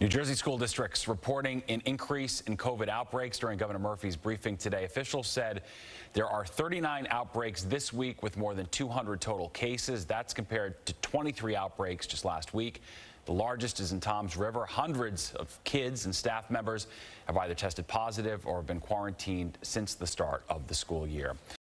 New Jersey school districts reporting an increase in COVID outbreaks during Governor Murphy's briefing today. Officials said there are 39 outbreaks this week with more than 200 total cases. That's compared to 23 outbreaks just last week. The largest is in Toms River. Hundreds of kids and staff members have either tested positive or have been quarantined since the start of the school year.